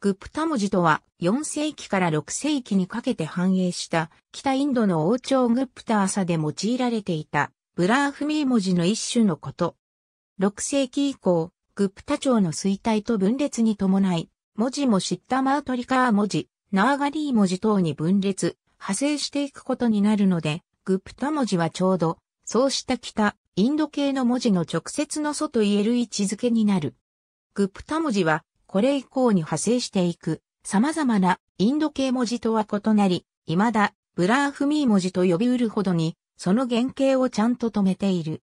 グプタ文字とは4世紀から6世紀にかけて繁栄した北インドの王朝グプタ朝で用いられていたブラーフミー文字の一種のこと。6世紀以降、グプタ朝の衰退と分裂に伴い、文字もシッタマートリカー文字、ナーガリー文字等に分裂、派生していくことになるので、グプタ文字はちょうど、そうした北、インド系の文字の直接の祖と言える位置づけになる。グプタ文字はこれ以降に派生していく、様々なインド系文字とは異なり、未だブラーフミー文字と呼びうるほどに、その原型をちゃんと止めている。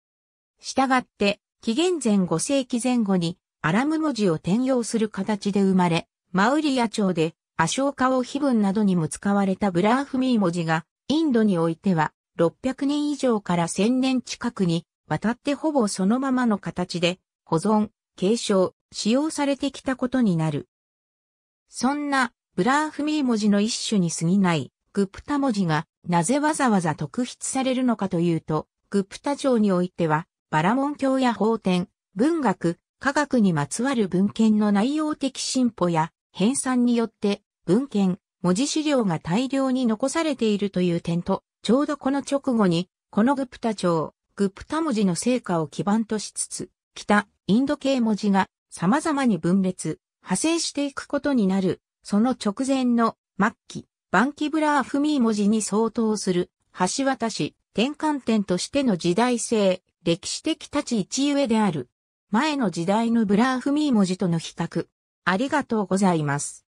したがって、紀元前5世紀前後に、アラム文字を転用する形で生まれ、マウリア朝で、アショーカオ碑文などにも使われたブラーフミー文字が、インドにおいては、600年以上から1000年近くに、わたってほぼそのままの形で、保存、継承、使用されてきたことになる。そんなブラーフミー文字の一種に過ぎないグプタ文字がなぜわざわざ特筆されるのかというと、グプタ城においてはバラモン教や法典、文学、科学にまつわる文献の内容的進歩や編纂によって文献、文字資料が大量に残されているという点と、ちょうどこの直後に、このグプタ帳、グプタ文字の成果を基盤としつつ、北、インド系文字が様々に分裂、派生していくことになる、その直前の末期、バンキブラーフミー文字に相当する、橋渡し、転換点としての時代性、歴史的立ち位置上である。前の時代のブラーフミー文字との比較。ありがとうございます。